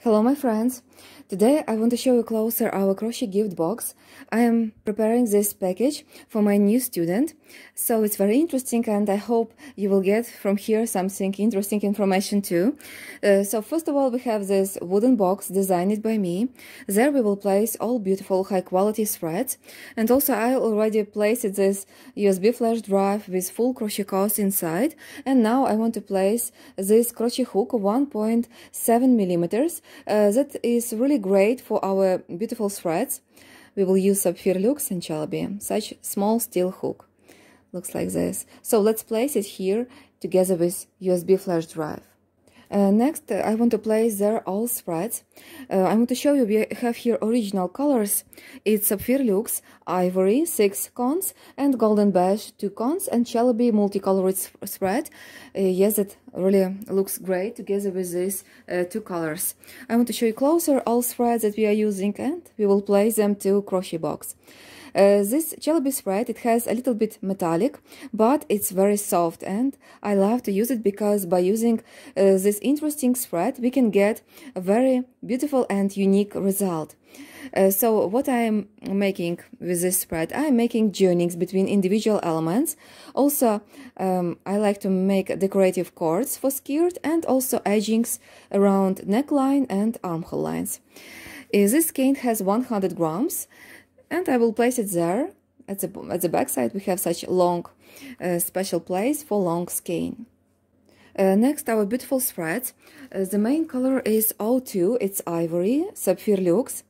Hello my friends! Today I want to show you closer our crochet gift box. I am preparing this package for my new student, so it's very interesting and I hope you will get from here something interesting information too. Uh, so first of all we have this wooden box designed by me. There we will place all beautiful high quality threads and also I already placed this USB flash drive with full crochet course inside and now I want to place this crochet hook 1.7 millimeters uh, that is really great for our beautiful threads. We will use Sapphire Lux and Chalabi, such small steel hook. Looks like this. So let's place it here together with USB flash drive. Uh, next, I want to place there all spreads. Uh, I want to show you, we have here original colors. It's Sapphire Lux, Ivory, 6 cons, and Golden Beige, 2 cons, and Chalabi multicolored spread. Uh, yes, it really looks great together with these uh, two colors. I want to show you closer all spreads that we are using, and we will place them to crochet box. Uh, this jellybee spread, it has a little bit metallic, but it's very soft and I love to use it because by using uh, this interesting spread, we can get a very beautiful and unique result. Uh, so what I am making with this spread, I am making joinings between individual elements. Also, um, I like to make decorative cords for skirt and also edgings around neckline and armhole lines. Uh, this skein has 100 grams and I will place it there. At the, at the back side we have such long uh, special place for long skein. Uh, next our beautiful thread. Uh, the main color is O2, it's ivory, Sapphire Luxe.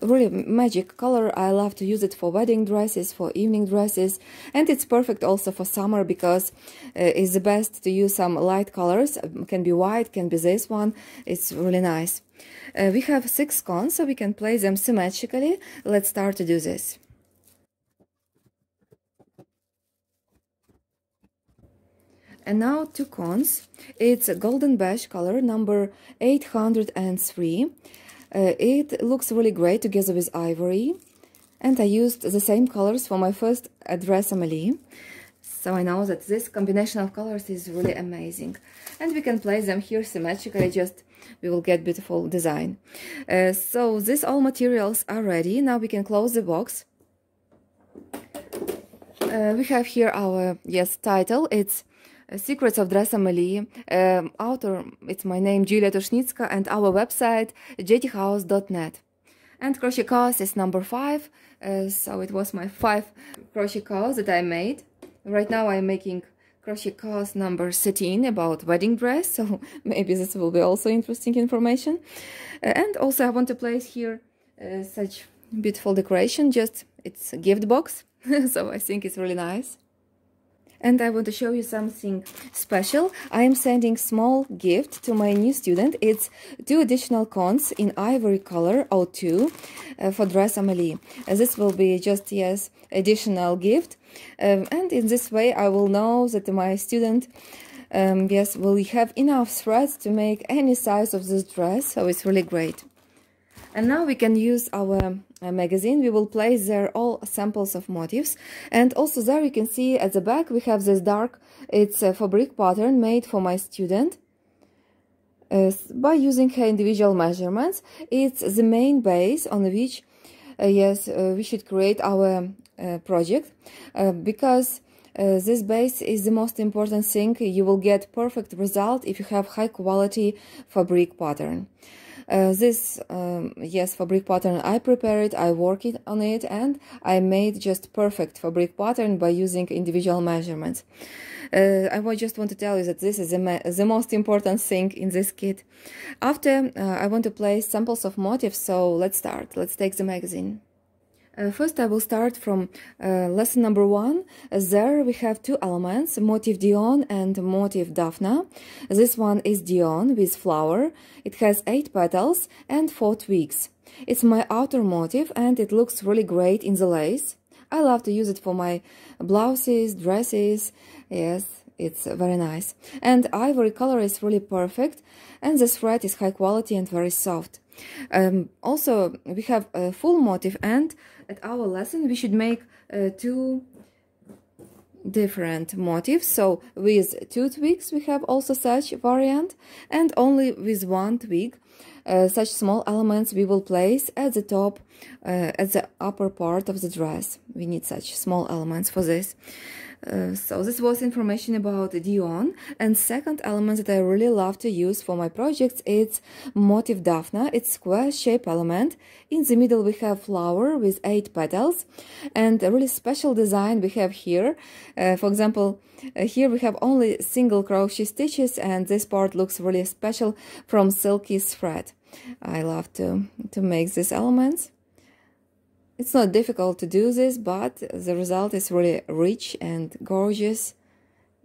Really magic color, I love to use it for wedding dresses, for evening dresses, and it's perfect also for summer because uh, it's the best to use some light colors, it can be white, can be this one, it's really nice. Uh, we have six cones, so we can place them symmetrically. Let's start to do this. And now two cones. It's a golden beige color, number 803. Uh, it looks really great together with ivory. And I used the same colors for my first address Amelie. So I know that this combination of colors is really amazing. And we can place them here symmetrically, just we will get beautiful design. Uh, so these all materials are ready. Now we can close the box. Uh, we have here our, yes, title. It's uh, Secrets of Dress Amelie. Um, author, it's my name, Julia Toshnitska, and our website, jthouse.net. And crochet course is number five, uh, so it was my five crochet course that I made. Right now I'm making crochet cast number 13 about wedding dress, so maybe this will be also interesting information. Uh, and also I want to place here uh, such beautiful decoration, just it's a gift box, so I think it's really nice and I want to show you something special. I am sending small gift to my new student. It's two additional cones in ivory color O2 uh, for dress Amelie. Uh, this will be just yes additional gift um, and in this way I will know that my student um, yes will have enough threads to make any size of this dress so it's really great and now we can use our uh, magazine. We will place there all samples of motifs. And also there you can see at the back we have this dark, it's a fabric pattern made for my student. Uh, by using her individual measurements, it's the main base on which, uh, yes, uh, we should create our uh, project. because uh, this base is the most important thing. You will get perfect result if you have high quality fabric pattern. Uh, this um, yes fabric pattern I prepared I worked on it and I made just perfect fabric pattern by using individual measurements uh, I just want to tell you that this is the, the most important thing in this kit after uh, I want to place samples of motifs so let's start let's take the magazine uh, first, I will start from uh, lesson number one. There we have two elements, motif Dion and motif Daphna. This one is Dion with flower. It has eight petals and four twigs. It's my outer motif and it looks really great in the lace. I love to use it for my blouses, dresses. Yes, it's very nice. And ivory color is really perfect. And this thread is high quality and very soft. Um, also, we have a full motif and at our lesson we should make uh, two different motifs so with two twigs we have also such variant and only with one twig uh, such small elements we will place at the top uh, at the upper part of the dress we need such small elements for this uh, so this was information about Dion. And second element that I really love to use for my projects is motif Daphna. It's square shape element. In the middle we have flower with eight petals. And a really special design we have here. Uh, for example, uh, here we have only single crochet stitches and this part looks really special from silky thread. I love to, to make these elements. It's not difficult to do this, but the result is really rich and gorgeous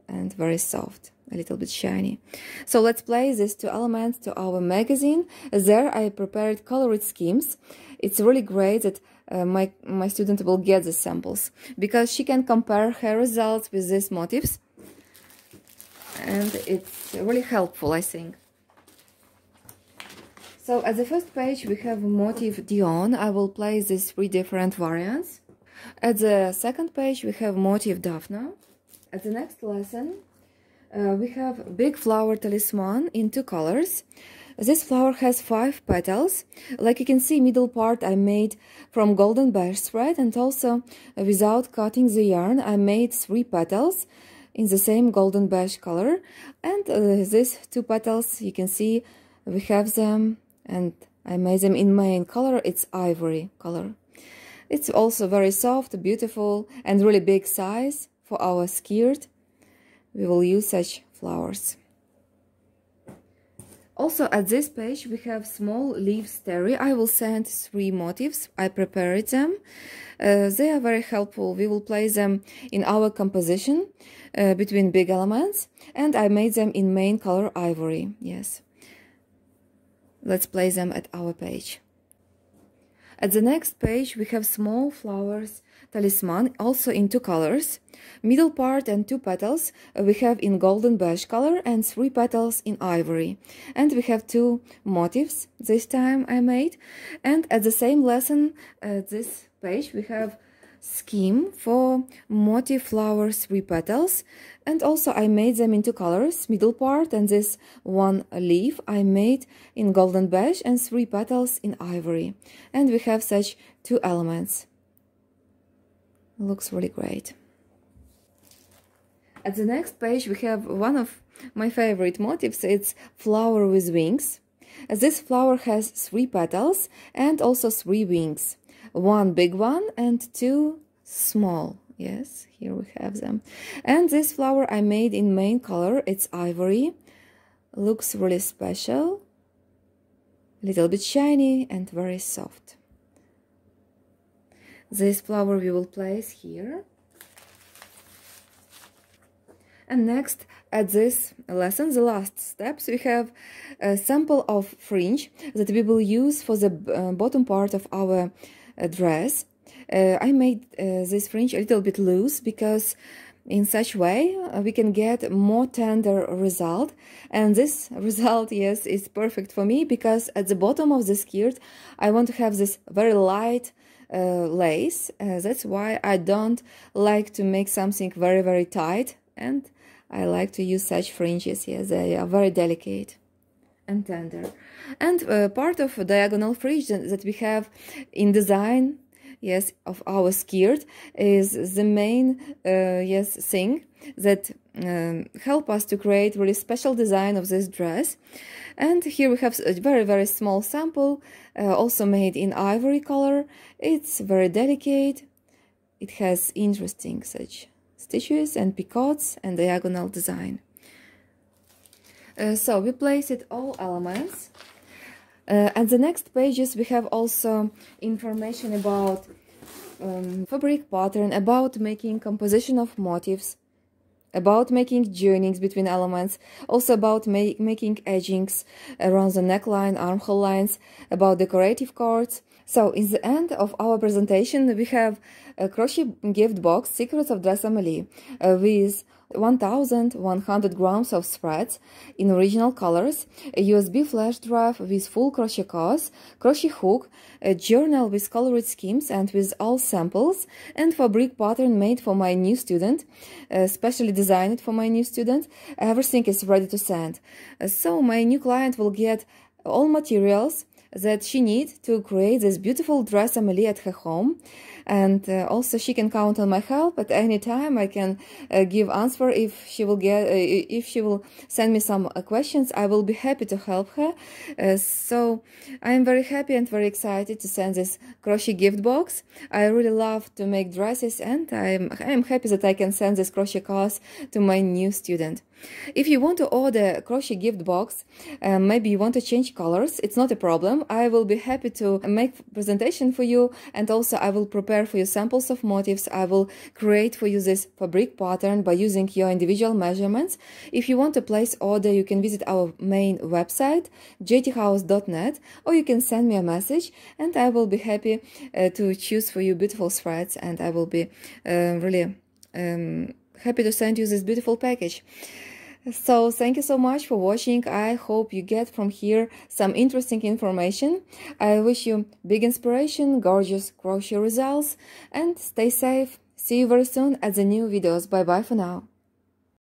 and very soft, a little bit shiny. So let's play these two elements to our magazine. There I prepared colored schemes. It's really great that uh, my, my student will get the samples because she can compare her results with these motifs and it's really helpful, I think. So at the first page we have motif Dion. I will play these three different variants. At the second page we have motif Daphne. At the next lesson uh, we have big flower talisman in two colors. This flower has five petals. Like you can see, middle part I made from golden bash thread and also without cutting the yarn I made three petals in the same golden bash color and uh, these two petals you can see we have them and I made them in main color, it's ivory color. It's also very soft, beautiful and really big size for our skirt. We will use such flowers. Also at this page we have small leaf terry. I will send three motifs. I prepared them. Uh, they are very helpful. We will place them in our composition uh, between big elements and I made them in main color ivory. Yes. Let's play them at our page. At the next page we have small flowers talisman also in two colors. Middle part and two petals uh, we have in golden beige color and three petals in ivory. And we have two motifs this time I made. And at the same lesson at uh, this page we have scheme for moti flower three petals and also I made them into colors middle part and this one leaf I made in golden beige and three petals in ivory and we have such two elements looks really great at the next page we have one of my favorite motifs it's flower with wings this flower has three petals and also three wings one big one and two small yes here we have them and this flower i made in main color it's ivory looks really special a little bit shiny and very soft this flower we will place here and next at this lesson the last steps we have a sample of fringe that we will use for the uh, bottom part of our dress. Uh, I made uh, this fringe a little bit loose because in such way uh, we can get more tender result and this result yes is perfect for me because at the bottom of the skirt I want to have this very light uh, lace uh, that's why I don't like to make something very very tight and I like to use such fringes yes they are very delicate and tender. And uh, part of diagonal fringe that we have in design, yes, of our skirt is the main, uh, yes, thing that um, help us to create really special design of this dress. And here we have a very, very small sample, uh, also made in ivory color. It's very delicate. It has interesting such stitches and picots and diagonal design. Uh, so we placed all elements. Uh, and the next pages we have also information about um, fabric pattern, about making composition of motifs, about making joinings between elements, also about making edgings around the neckline, armhole lines, about decorative cards. So in the end of our presentation we have a crochet gift box Secrets of Dress Amelie uh, with 1,100 grams of threads in original colors, a USB flash drive with full crochet course, crochet hook, a journal with colored schemes and with all samples, and fabric pattern made for my new student, uh, specially designed for my new student. Everything is ready to send. Uh, so my new client will get all materials, that she needs to create this beautiful dress Amelie at her home. And uh, also she can count on my help at any time. I can uh, give answer if she will get, uh, if she will send me some uh, questions. I will be happy to help her. Uh, so I am very happy and very excited to send this crochet gift box. I really love to make dresses and I'm, I'm happy that I can send this crochet class to my new student. If you want to order crochet gift box, uh, maybe you want to change colors, it's not a problem. I will be happy to make presentation for you and also I will prepare for you samples of motifs. I will create for you this fabric pattern by using your individual measurements. If you want to place order, you can visit our main website jthouse.net or you can send me a message and I will be happy uh, to choose for you beautiful threads and I will be uh, really um, happy to send you this beautiful package. So thank you so much for watching. I hope you get from here some interesting information. I wish you big inspiration, gorgeous crochet results, and stay safe. See you very soon at the new videos. Bye bye for now.